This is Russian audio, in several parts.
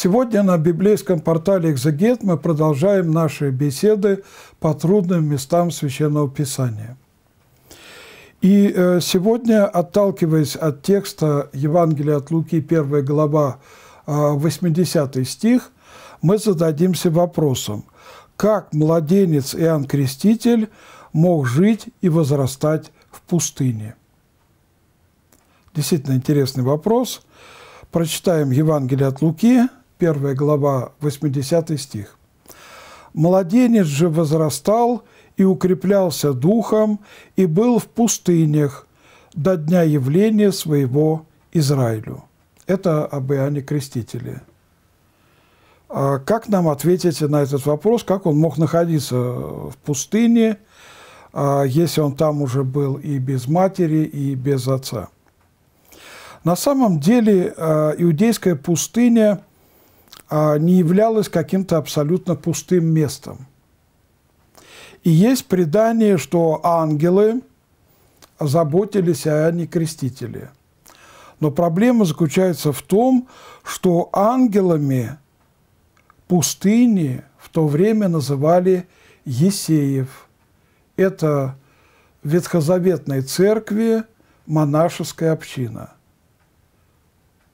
Сегодня на библейском портале «Экзегет» мы продолжаем наши беседы по трудным местам Священного Писания. И э, сегодня, отталкиваясь от текста Евангелия от Луки, 1 глава, 80 э, стих, мы зададимся вопросом, как младенец Иоанн Креститель мог жить и возрастать в пустыне? Действительно интересный вопрос. Прочитаем Евангелие от Луки, 1 глава, 80 стих. «Младенец же возрастал и укреплялся духом, и был в пустынях до дня явления своего Израилю». Это об Иоанне Крестителе. А как нам ответить на этот вопрос, как он мог находиться в пустыне, а, если он там уже был и без матери, и без отца? На самом деле а, иудейская пустыня а, не являлось каким-то абсолютно пустым местом. И есть предание, что ангелы заботились о Иоанне крестители. Но проблема заключается в том, что ангелами пустыни в то время называли Есеев. Это ветхозаветной церкви монашеская община –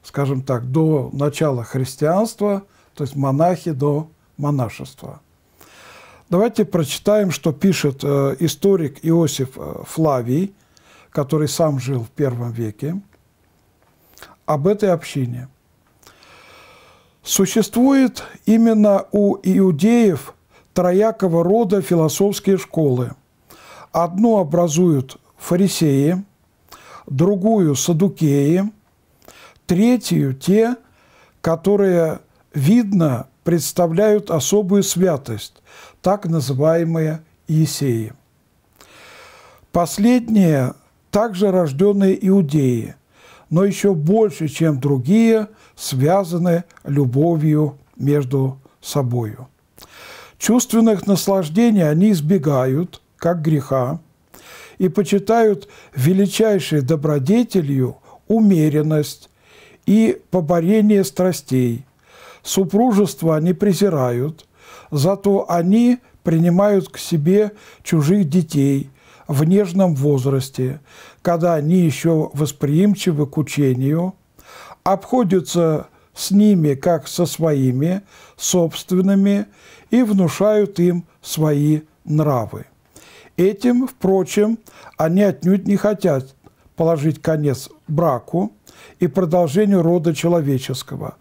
скажем так, до начала христианства, то есть монахи до монашества. Давайте прочитаем, что пишет э, историк Иосиф э, Флавий, который сам жил в первом веке, об этой общине. Существует именно у иудеев троякого рода философские школы. Одну образуют фарисеи, другую – садукеи – третью те, которые, видно, представляют особую святость, так называемые Иесеи. Последние также рожденные иудеи, но еще больше, чем другие, связаны любовью между собою. Чувственных наслаждений они избегают, как греха, и почитают величайшей добродетелью умеренность, и поборение страстей. Супружество они презирают, зато они принимают к себе чужих детей в нежном возрасте, когда они еще восприимчивы к учению, обходятся с ними, как со своими, собственными, и внушают им свои нравы. Этим, впрочем, они отнюдь не хотят положить конец браку и продолжению рода человеческого,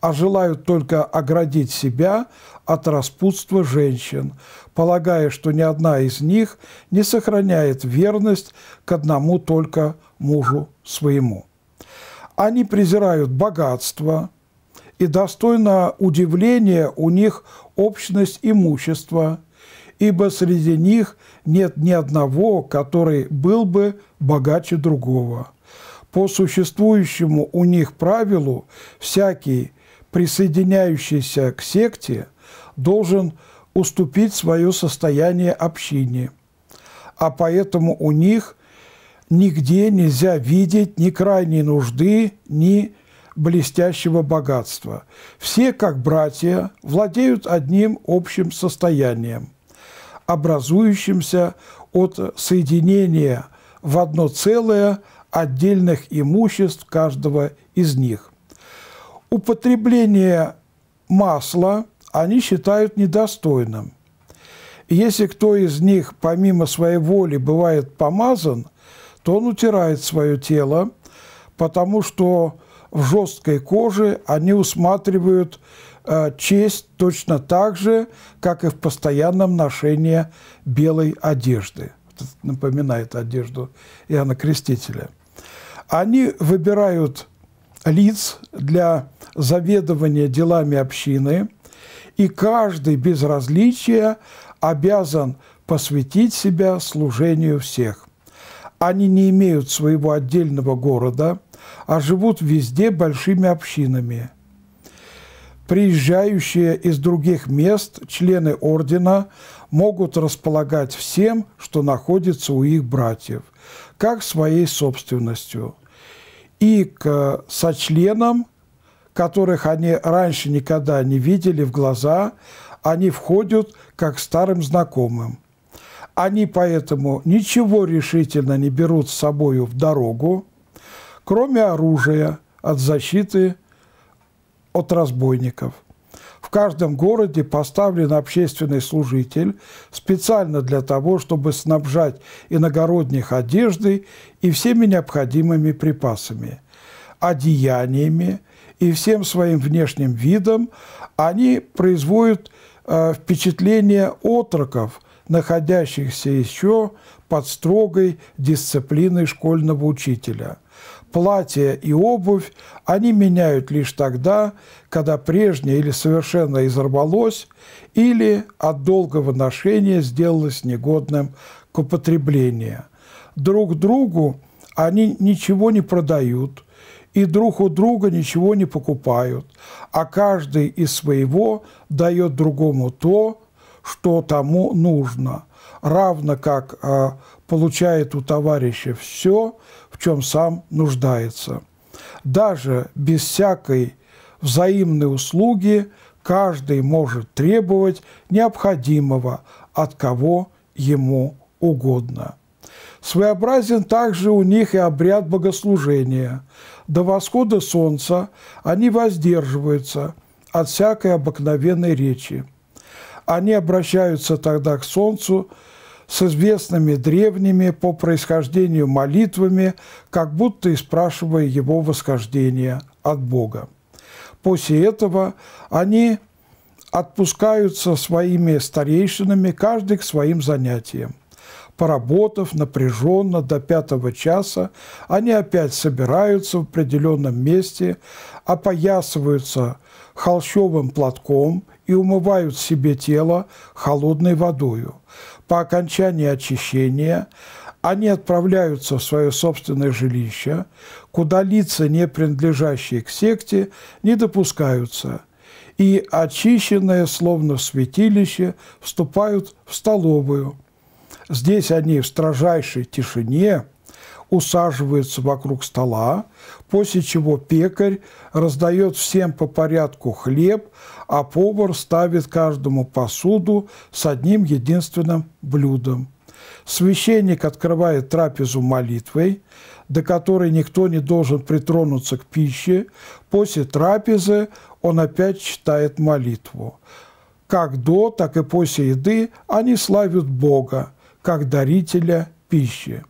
а желают только оградить себя от распутства женщин, полагая, что ни одна из них не сохраняет верность к одному только мужу своему. Они презирают богатство, и достойно удивления у них общность имущества, ибо среди них нет ни одного, который был бы богаче другого. По существующему у них правилу всякий, присоединяющийся к секте, должен уступить свое состояние общине, а поэтому у них нигде нельзя видеть ни крайней нужды, ни блестящего богатства. Все, как братья, владеют одним общим состоянием, образующимся от соединения в одно целое – отдельных имуществ каждого из них. Употребление масла они считают недостойным. Если кто из них помимо своей воли бывает помазан, то он утирает свое тело, потому что в жесткой коже они усматривают э, честь точно так же, как и в постоянном ношении белой одежды. Это напоминает одежду Иоанна Крестителя – они выбирают лиц для заведования делами общины, и каждый без различия обязан посвятить себя служению всех. Они не имеют своего отдельного города, а живут везде большими общинами – приезжающие из других мест члены ордена могут располагать всем, что находится у их братьев, как своей собственностью, и к сочленам, которых они раньше никогда не видели в глаза, они входят как старым знакомым. Они поэтому ничего решительно не берут с собою в дорогу, кроме оружия от защиты – от разбойников. В каждом городе поставлен общественный служитель специально для того, чтобы снабжать иногородних одеждой и всеми необходимыми припасами, одеяниями и всем своим внешним видом они производят э, впечатление отроков, находящихся еще под строгой дисциплиной школьного учителя – платье и обувь они меняют лишь тогда, когда прежнее или совершенно изорвалось, или от долгого ношения сделалось негодным к употреблению. Друг другу они ничего не продают, и друг у друга ничего не покупают, а каждый из своего дает другому то, что тому нужно, равно как а, получает у товарища все, в чем сам нуждается. Даже без всякой взаимной услуги каждый может требовать необходимого от кого ему угодно. Своеобразен также у них и обряд богослужения. До восхода солнца они воздерживаются от всякой обыкновенной речи. Они обращаются тогда к солнцу с известными древними по происхождению молитвами, как будто и спрашивая его восхождения от Бога. После этого они отпускаются своими старейшинами, каждый к своим занятиям. Поработав напряженно до пятого часа, они опять собираются в определенном месте, опоясываются холщовым платком и умывают себе тело холодной водою по окончании очищения они отправляются в свое собственное жилище, куда лица, не принадлежащие к секте, не допускаются, и очищенные, словно в святилище, вступают в столовую. Здесь они в строжайшей тишине – усаживаются вокруг стола, после чего пекарь раздает всем по порядку хлеб, а повар ставит каждому посуду с одним единственным блюдом. Священник открывает трапезу молитвой, до которой никто не должен притронуться к пище. После трапезы он опять читает молитву. Как до, так и после еды они славят Бога, как дарителя пищи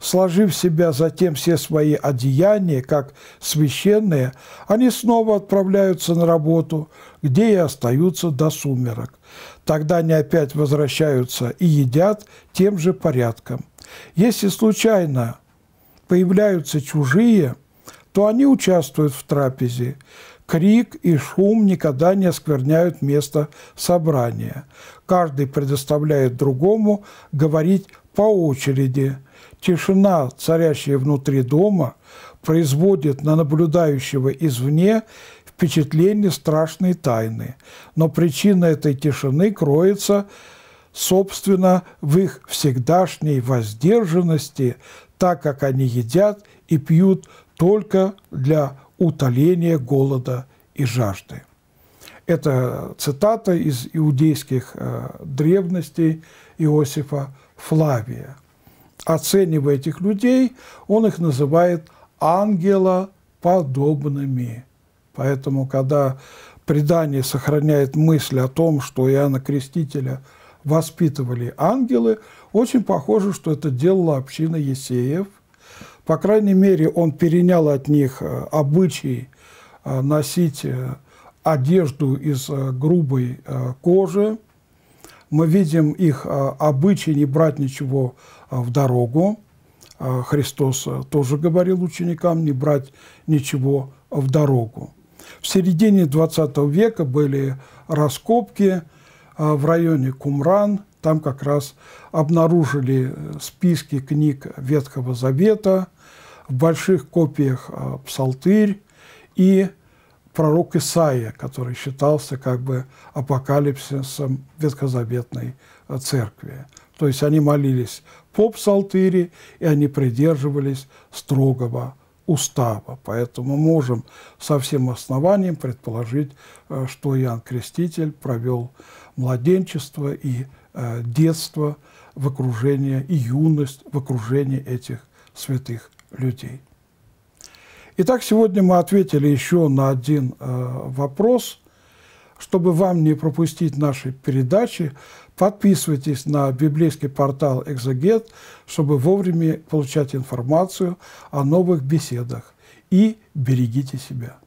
сложив в себя затем все свои одеяния, как священные, они снова отправляются на работу, где и остаются до сумерок. Тогда они опять возвращаются и едят тем же порядком. Если случайно появляются чужие, то они участвуют в трапезе. Крик и шум никогда не оскверняют место собрания. Каждый предоставляет другому говорить по очереди. Тишина, царящая внутри дома, производит на наблюдающего извне впечатление страшной тайны. Но причина этой тишины кроется, собственно, в их всегдашней воздержанности, так как они едят и пьют только для утоления голода и жажды. Это цитата из иудейских э, древностей Иосифа Флавия. Оценивая этих людей, он их называет ангелоподобными. Поэтому, когда предание сохраняет мысль о том, что Иоанна Крестителя воспитывали ангелы, очень похоже, что это делала община Есеев. По крайней мере, он перенял от них э, обычай э, носить э, одежду из грубой кожи, мы видим их а, обычай не брать ничего а, в дорогу. А, Христос тоже говорил ученикам не брать ничего в дорогу. В середине 20 века были раскопки в районе Кумран. Там как раз обнаружили э, списки книг Ветхого Завета, в больших копиях псалтырь и псалтырь пророк Исаия, который считался как бы апокалипсисом ветхозаветной э, церкви. То есть они молились по псалтыре, и они придерживались строгого устава. Поэтому можем со всем основанием предположить, э, что Иоанн Креститель провел младенчество и э, детство в окружении, и юность в окружении этих святых людей. Итак, сегодня мы ответили еще на один э, вопрос. Чтобы вам не пропустить наши передачи, подписывайтесь на библейский портал «Экзогет», чтобы вовремя получать информацию о новых беседах. И берегите себя.